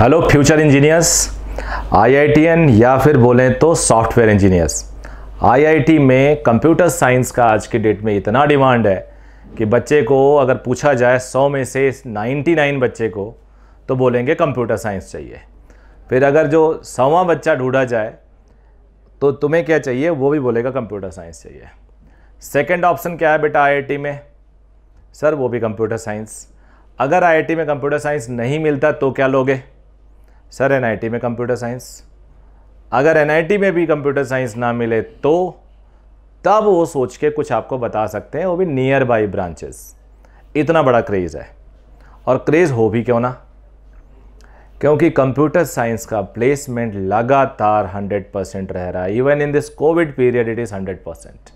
hello future engineers IITian या फिर बोलें तो सॉफ्टवेयर इंजीनियर्स आईआईटी में कंप्यूटर साइंस का आज के डेट में इतना डिमांड है कि बच्चे को अगर पूछा जाए 100 में से 99 बच्चे को तो बोलेंगे कंप्यूटर साइंस चाहिए फिर अगर जो सवा बच्चा ढूंढा जाए तो तुम्हें क्या चाहिए वो भी बोलेगा कंप्यूटर साइंस चाहिए सेकेंड ऑप्शन क्या है बेटा आई में सर वो भी कंप्यूटर साइंस अगर आई में कंप्यूटर साइंस नहीं मिलता तो क्या लोगे सर एनआईटी में कंप्यूटर साइंस अगर एनआईटी में भी कंप्यूटर साइंस ना मिले तो तब वो सोच के कुछ आपको बता सकते हैं वो भी नियर बाई ब्रांचेस इतना बड़ा क्रेज़ है और क्रेज़ हो भी क्यों ना क्योंकि कंप्यूटर साइंस का प्लेसमेंट लगातार 100 परसेंट रह रहा है even in this covid period it is 100 percent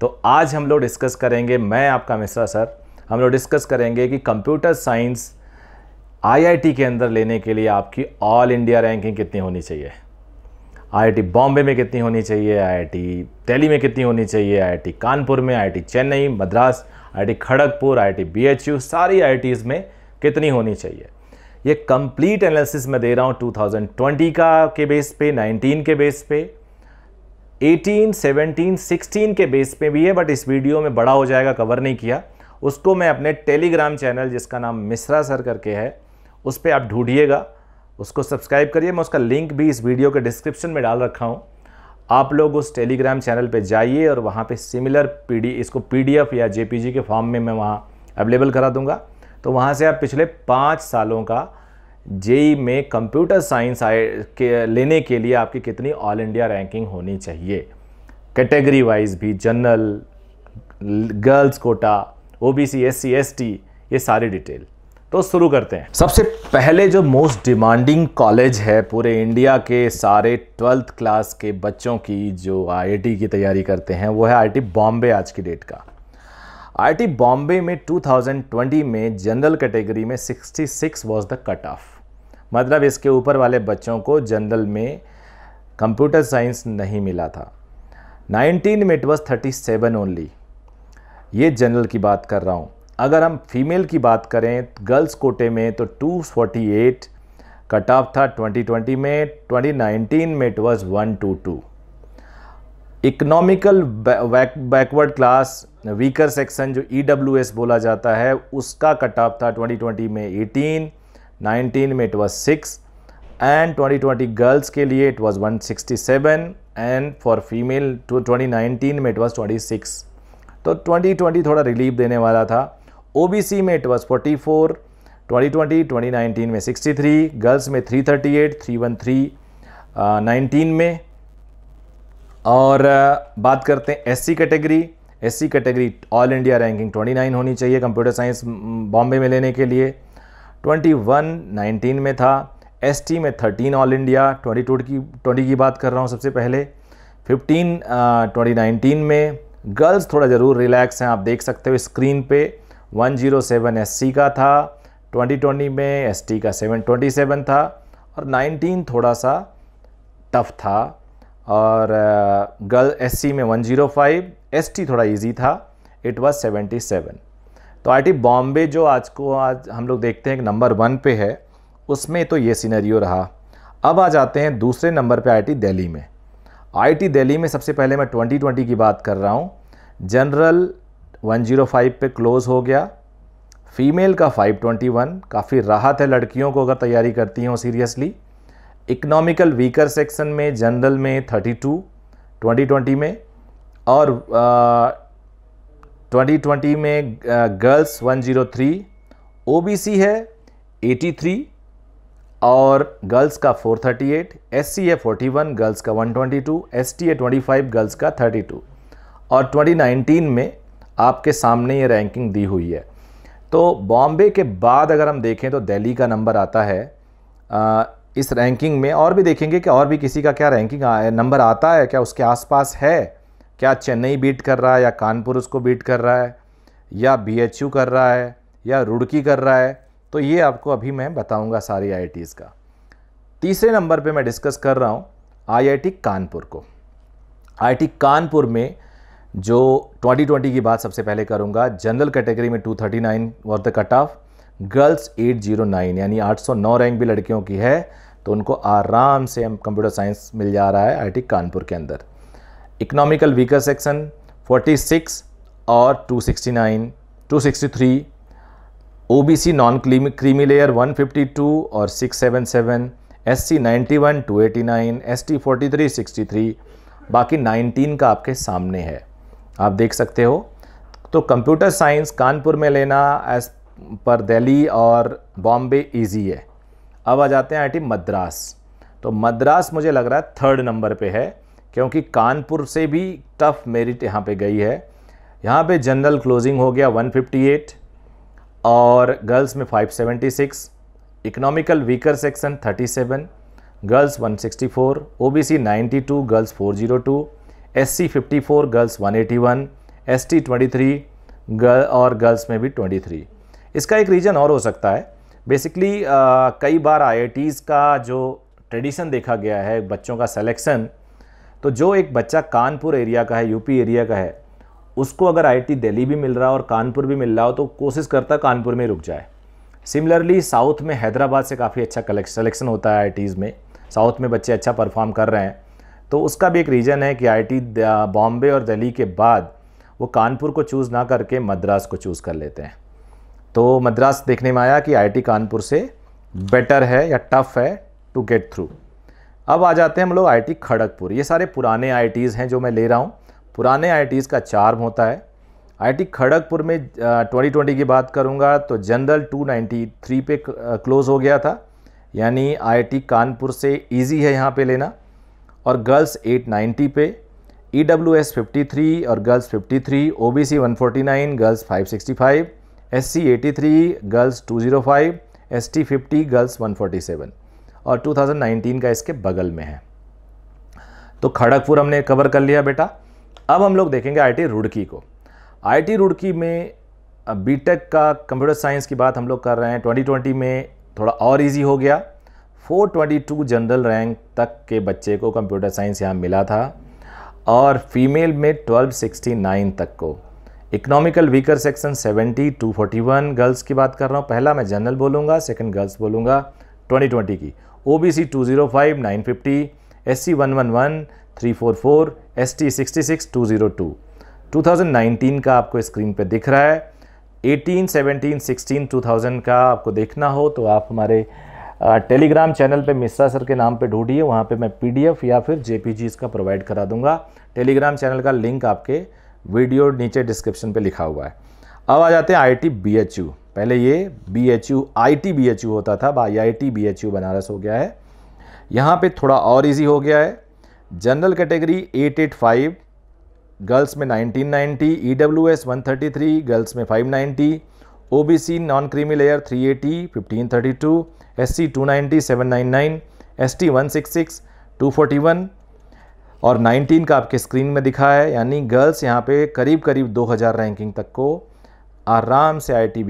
तो आज हम लोग डिस्कस करेंगे मैं आपका मिश्रा सर हम लोग डिस्कस करेंगे कि कंप्यूटर साइंस आईआईटी के अंदर लेने के लिए आपकी ऑल इंडिया रैंकिंग कितनी होनी चाहिए आईआईटी बॉम्बे में कितनी होनी चाहिए आईआईटी दिल्ली में कितनी होनी चाहिए आईआईटी कानपुर में IIT Chennai Madras IIT Kharagpur IIT BHU सारी आई में कितनी होनी चाहिए ये कंप्लीट एनालिसिस मैं दे रहा हूँ 2020 का के बेस पे 19 के बेस पे 18, 17, 16 के बेस पे भी है बट इस वीडियो में बड़ा हो जाएगा कवर नहीं किया उसको मैं अपने टेलीग्राम चैनल जिसका नाम मिश्रा सर करके है उस पर आप ढूंढिएगा उसको सब्सक्राइब करिए मैं उसका लिंक भी इस वीडियो के डिस्क्रिप्शन में डाल रखा हूँ आप लोग उस टेलीग्राम चैनल पे जाइए और वहाँ पे सिमिलर पीडी इसको पीडीएफ या जेपीजी के फॉर्म में मैं वहाँ अवेलेबल करा दूँगा तो वहाँ से आप पिछले पाँच सालों का जेई में कंप्यूटर साइंस आए के लेने के लिए आपकी कितनी ऑल इंडिया रैंकिंग होनी चाहिए कैटेगरी वाइज भी general girls quota OBC SC ST ये सारी डिटेल तो शुरू करते हैं सबसे पहले जो मोस्ट डिमांडिंग कॉलेज है पूरे इंडिया के सारे ट्वेल्थ क्लास के बच्चों की जो आईआईटी की तैयारी करते हैं वो है आईआईटी बॉम्बे आज की डेट का आईआईटी बॉम्बे में 2020 में जनरल कैटेगरी में 66 six was the cut off मतलब इसके ऊपर वाले बच्चों को जनरल में कंप्यूटर साइंस नहीं मिला था 19 में इट वॉज 37 ओनली ये जनरल की बात कर रहा हूँ अगर हम फीमेल की बात करें गर्ल्स कोटे में तो 248 कट ऑफ था 2020 में 2019 में it was 122 economical backward class weaker section जो ई e बोला जाता है उसका कट ऑफ था 2020 में 18 19 में इट वाज 6 एंड 2020 गर्ल्स के लिए it was 167 and for female 2019 में इट वाज 26 तो 2020 थोड़ा रिलीफ देने वाला था ओ बी सी में it was forty four twenty twenty twenty nineteen में सिक्सटी थ्री गर्ल्स में three thirty eight three one three nineteen में और uh, बात करते हैं S C category S C category all India ranking twenty nine होनी चाहिए कंप्यूटर साइंस बॉम्बे में लेने के लिए ट्वेंटी वन नाइनटीन में था एस टी में thirteen all India twenty two की ट्वेंटी की बात कर रहा हूँ सबसे पहले फिफ्टीन ट्वेंटी नाइनटीन में गर्ल्स थोड़ा ज़रूर रिलैक्स हैं आप देख सकते हो स्क्रीन पर 107 सी का था 2020 में टी का 727 था और 19 थोड़ा सा टफ था और गर्ल सी में 105 टी थोड़ा इजी था इट वाज 77 तो टी बॉम्बे जो आज को आज हम लोग देखते हैं कि नंबर वन पे है उसमें तो ये सीनरियो रहा अब आ जाते हैं दूसरे नंबर पे आई दिल्ली में आई दिल्ली में सबसे पहले मैं 2020 की बात कर रहा हूँ जनरल 105 पे क्लोज़ हो गया फीमेल का 521 काफ़ी राहत है लड़कियों को अगर तैयारी करती हों सीरियसली इकोनॉमिकल वीकर सेक्शन में जनरल में 32 2020 में और आ, 2020 में गर्ल्स 103 ओबीसी है 83 और गर्ल्स का 438 एससी है 41 गर्ल्स का 122 एसटी है 25 गर्ल्स का 32 और 2019 में आपके सामने ये रैंकिंग दी हुई है तो बॉम्बे के बाद अगर हम देखें तो दिल्ली का नंबर आता है आ, इस रैंकिंग में और भी देखेंगे कि और भी किसी का क्या रैंकिंग नंबर आता है क्या उसके आसपास है क्या चेन्नई बीट कर रहा है या कानपुर उसको बीट कर रहा है या बी कर रहा है या रुड़की कर रहा है तो ये आपको अभी मैं बताऊंगा सारी आई का तीसरे नंबर पे मैं डिस्कस कर रहा हूँ आईआईटी कानपुर को आईआईटी कानपुर में जो 2020 की बात सबसे पहले करूंगा जनरल कैटेगरी में 239 was the cut off girls 809 यानी 809 रैंक भी लड़कियों की है तो उनको आराम से हम कंप्यूटर साइंस मिल जा रहा है आई कानपुर के अंदर इकोनॉमिकल वीकर सेक्शन 46 और 269, 263, ओबीसी नॉन क्रीमी लेयर 152 और 677, एससी 91, 289, एसटी 43, 63, बाकी 19 का आपके सामने है आप देख सकते हो तो कंप्यूटर साइंस कानपुर में लेना एज पर दिल्ली और बॉम्बे इजी है अब आ जाते हैं आई मद्रास तो मद्रास मुझे लग रहा है थर्ड नंबर पे है क्योंकि कानपुर से भी टफ मेरिट यहाँ पे गई है यहाँ पे जनरल क्लोजिंग हो गया 158 और गर्ल्स में 576 economical weaker section 37 girls 164 OBC 92 girls 402 S C fifty four girls one eighty one S T twenty three girl और गर्ल्स में भी ट्वेंटी थ्री इसका एक रीज़न और हो सकता है बेसिकली कई बार आई का जो ट्रेडिशन देखा गया है बच्चों का सलेक्शन तो जो एक बच्चा कानपुर एरिया का है यूपी एरिया का है उसको अगर आईआईटी दिल्ली भी मिल रहा हो और कानपुर भी मिल रहा हो तो कोशिश करता कानपुर में रुक जाए सिमिलरली साउथ में हैदराबाद से काफ़ी अच्छा कलेक्शन सलेक्शन होता है आई में साउथ में बच्चे अच्छा परफॉर्म कर रहे हैं तो उसका भी एक रीज़न है कि आईआईटी बॉम्बे और दिल्ली के बाद वो कानपुर को चूज़ ना करके मद्रास को चूज़ कर लेते हैं तो मद्रास देखने में आया कि आईआईटी कानपुर से बेटर है या टफ़ है टू गेट थ्रू अब आ जाते हैं हम लोग टी खड़गपुर ये सारे पुराने आईआईटीज़ हैं जो मैं ले रहा हूँ पुराने आईआईटीज़ का चार्म होता है टी खड़गपुर में ट्वेंटी ट्वेंटी की बात करूँगा तो जनरल 293 पे क्लोज़ हो गया था यानी आईआईटी कानपुर से ईजी है यहाँ पे लेना और गर्ल्स 890 पे E W S fifty three और girls fifty three O B C one forty nine girls five sixty five S C eighty three girls two zero five S T fifty girls one forty seven और two thousand nineteen का इसके बगल में है तो खड़गपुर हमने cover कर लिया बेटा अब हम लोग देखेंगे आई टी रुड़की को आई टी रुड़की में बी टेक का कंप्यूटर साइंस की बात हम लोग कर रहे हैं ट्वेंटी ट्वेंटी में थोड़ा और ईजी हो गया 422 जनरल रैंक तक के बच्चे को कंप्यूटर साइंस यहाँ मिला था और फीमेल में 1269 तक को इकोनॉमिकल वीकर सेक्शन 70 241 गर्ल्स की बात कर रहा हूँ पहला मैं जनरल बोलूँगा सेकंड गर्ल्स बोलूँगा 2020 की OBC 205 950 SC 111 344 two two thousand nineteen का आपको स्क्रीन पर दिख रहा है 18 17 16 2000 का आपको देखना हो तो आप हमारे टेलीग्राम चैनल पे मिश्रा सर के नाम पे ढूंढिए वहाँ पे मैं पीडीएफ या फिर जेपीजी इसका प्रोवाइड करा दूंगा टेलीग्राम चैनल का लिंक आपके वीडियो नीचे डिस्क्रिप्शन पे लिखा हुआ है अब आ जाते हैं I T B H U पहले ये B H U I T B H U होता था I I T B H U Banaras हो गया है यहाँ पर थोड़ा और ईजी हो गया है जनरल कैटेगरी एट गर्ल्स में नाइनटीन नाइन्टी ई गर्ल्स में five B C non creamy layer 380 1532 S C two ninety seven nine nine S T one six six two forty one और 19 का आपके स्क्रीन में दिखा है यानी गर्ल्स यहाँ पे करीब करीब 2000 रैंकिंग तक को आराम से आई टी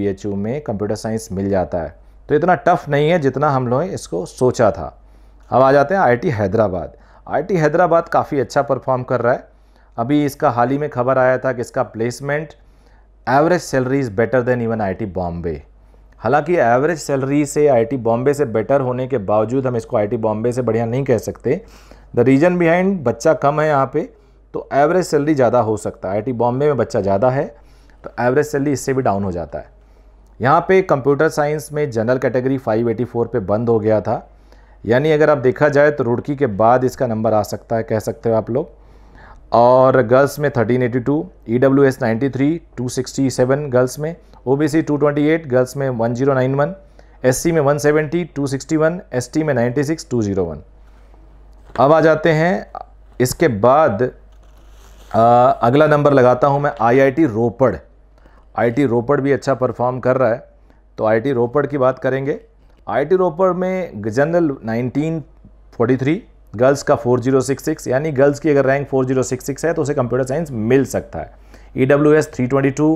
में कंप्यूटर साइंस मिल जाता है तो इतना टफ नहीं है जितना हम लोगों ने इसको सोचा था अब आ जाते हैं आईटी हैदराबाद आईटी हैदराबाद काफ़ी अच्छा परफॉर्म कर रहा है अभी इसका हाल ही में खबर आया था कि इसका placement average salary is better than even T Bombay हालांकि एवरेज सैलरी से आईटी बॉम्बे से बेटर होने के बावजूद हम इसको आईटी बॉम्बे से बढ़िया नहीं कह सकते द रीज़न बिहाइंड बच्चा कम है यहाँ पे तो एवरेज सैलरी ज़्यादा हो सकता है आईआईटी बॉम्बे में बच्चा ज़्यादा है तो एवरेज सैलरी इससे भी डाउन हो जाता है यहाँ पे कंप्यूटर साइंस में जनरल कैटेगरी 584 एटी बंद हो गया था यानी अगर आप देखा जाए तो रुड़की के बाद इसका नंबर आ सकता है कह सकते हो आप लोग और गर्ल्स में thirteen eighty two E W S ninety three two sixty seven girls में O B C two twenty eight girls में one zero nine one S C में one seventy two sixty one S T में ninety six two zero one अब आ जाते हैं इसके बाद आ, अगला नंबर लगाता हूं मैं आई I T Ropar I I T रोपड़ भी अच्छा परफॉर्म कर रहा है तो आई आई टी रोपड़ की बात करेंगे आई आई टी रोपड़ में जनरल नाइनटीन थ्री गर्ल्स का 4066 यानी गर्ल्स की अगर रैंक 4066 है तो उसे कंप्यूटर साइंस मिल सकता है E 322 S three twenty two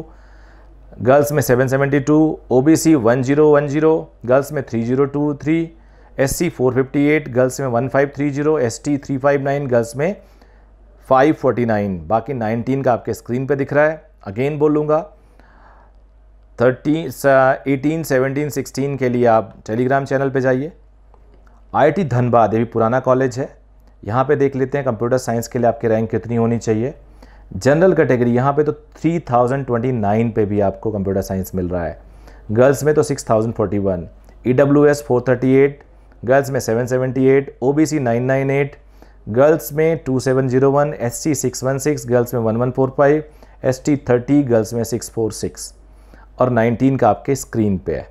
girls में 772, ओबीसी 1010, गर्ल्स में 3023, एससी 458, गर्ल्स में 1530, एसटी 359, गर्ल्स में 549, बाकी 19 का आपके स्क्रीन पे दिख रहा है अगेन बोलूँगा थर्टी एटीन सेवनटीन सिक्सटीन के लिए आप टेलीग्राम चैनल पर जाइए आईआईटी धनबाद ये भी पुराना कॉलेज है यहाँ पे देख लेते हैं कंप्यूटर साइंस के लिए आपकी रैंक कितनी होनी चाहिए जनरल कैटेगरी यहाँ पे तो 3029 पे भी आपको कंप्यूटर साइंस मिल रहा है गर्ल्स में तो 6041 थर्टी एट गर्ल्स में 778 ओबीसी 998 गर्ल्स में 2701 वन सिक्स गर्ल्स में एस टी थर्टी गर्ल्स में सिक्स और नाइनटीन का आपके स्क्रीन पे है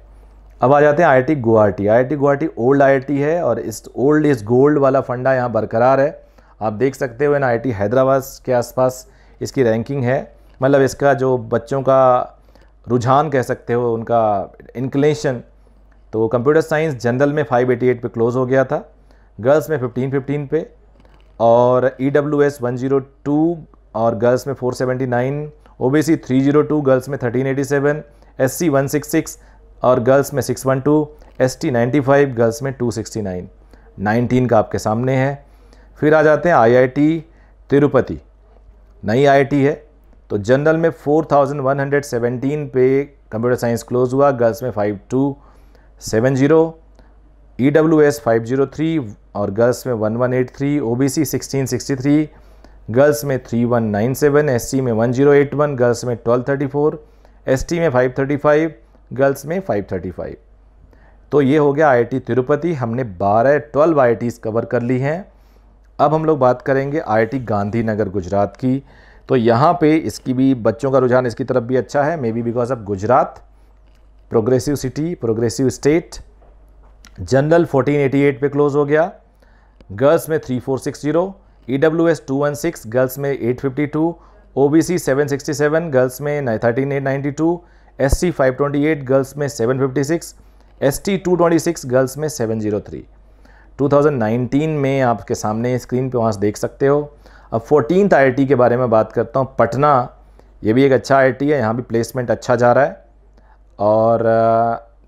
अब आ जाते हैं IIT Guwahati IIT Guwahati old IIT है और इस ओल्ड इज गोल्ड वाला फंडा यहाँ बरकरार है आप देख सकते हो इन आई हैदराबाद के आसपास इसकी रैंकिंग है मतलब इसका जो बच्चों का रुझान कह सकते हो उनका इंक्लेशन तो कंप्यूटर साइंस जनरल में 588 पे क्लोज़ हो गया था गर्ल्स में 1515 पे और E W S one zero two और गर्ल्स में 479 ओबीसी 302 गर्ल्स में 1387 एससी 166 और गर्ल्स में 612, नाइन्टी फाइव गर्ल्स में 269, 19 का आपके सामने है फिर आ जाते हैं आईआईटी तिरुपति नई आईआईटी है तो जनरल में 4117 पे कंप्यूटर साइंस क्लोज हुआ गर्ल्स में 5270, ज़ीरो e थ्री और गर्ल्स में 1183, सिक्सटी थ्री गर्ल्स में 3197, एससी में 1081, गर्ल्स में 1234, एसटी में 535, गर्ल्स में 535 तो ये हो गया आईआईटी तिरुपति हमने 12 12 आईआईटीज़ कवर कर ली हैं अब हम लोग बात करेंगे आईआईटी गांधीनगर गुजरात की तो यहाँ पे इसकी भी बच्चों का रुझान इसकी तरफ भी अच्छा है maybe because of Gujarat progressive city progressive state general 1488 पे क्लोज हो गया गर्ल्स में 3460 फोर सिक्स गर्ल्स में 852 ओबीसी 767 गर्ल्स में 13892 S C five twenty eight girls में seven fifty six S T two twenty six girls में seven zero three two thousand nineteen में आपके सामने स्क्रीन पे वहाँ से देख सकते हो अब फोर्टीन आई के बारे में बात करता हूँ पटना ये भी एक अच्छा आई है यहाँ भी प्लेसमेंट अच्छा जा रहा है और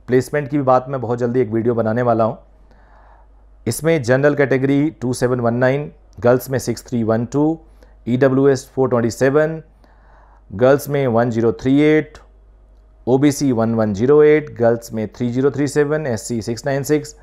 प्लेसमेंट की भी बात मैं बहुत जल्दी एक वीडियो बनाने वाला हूँ इसमें जनरल कैटेगरी 2719 गर्ल्स में 6312 थ्री 427 गर्ल्स में 1038 O B C one one zero eight girls में three zero three seven S C six nine six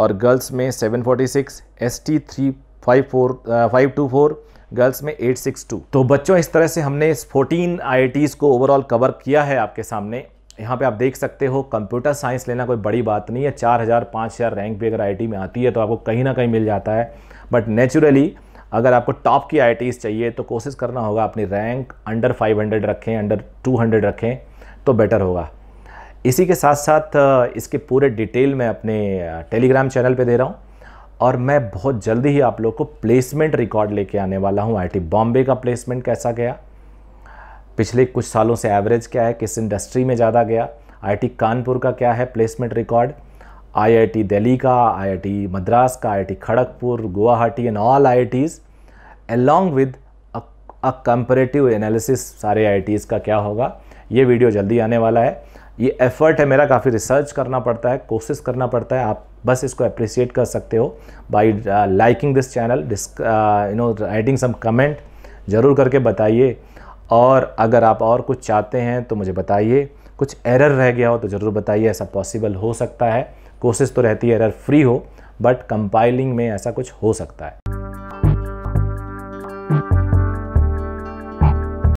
और गर्ल्स में seven forty six S T three five four five two four girls में eight six two तो बच्चों इस तरह से हमने इस फोर्टीन आई को ओवरऑल कवर किया है आपके सामने यहाँ पे आप देख सकते हो कंप्यूटर साइंस लेना कोई बड़ी बात नहीं है चार हज़ार पाँच हज़ार रैंक भी अगर आई में आती है तो आपको कहीं ना कहीं मिल जाता है बट नेचुरली अगर आपको टॉप की आई चाहिए तो कोशिश करना होगा अपनी रैंक अंडर हंड्रेड रखें अंडर हंड्रेड रखें तो बेटर होगा इसी के साथ साथ इसके पूरे डिटेल मैं अपने टेलीग्राम चैनल पे दे रहा हूँ और मैं बहुत जल्दी ही आप लोग को प्लेसमेंट रिकॉर्ड लेके आने वाला हूँ आई बॉम्बे का प्लेसमेंट कैसा गया पिछले कुछ सालों से एवरेज क्या है किस इंडस्ट्री में ज़्यादा गया आईटी कानपुर का क्या है प्लेसमेंट रिकॉर्ड आईआईटी दिल्ली का आईआईटी मद्रास का IIT Kharagpur Guwahati and all IITs along with a comparative analysis सारे आईआईटीज़ का क्या होगा ये वीडियो जल्दी आने वाला है ये एफ़र्ट है मेरा काफ़ी रिसर्च करना पड़ता है कोशिश करना पड़ता है आप बस इसको अप्रिसिएट कर सकते हो by liking this channel this you know writing some comment ज़रूर करके बताइए और अगर आप और कुछ चाहते हैं तो मुझे बताइए कुछ एरर रह गया हो तो ज़रूर बताइए ऐसा पॉसिबल हो सकता है कोशिश तो रहती है एरर फ्री हो बट कंपाइलिंग में ऐसा कुछ हो सकता है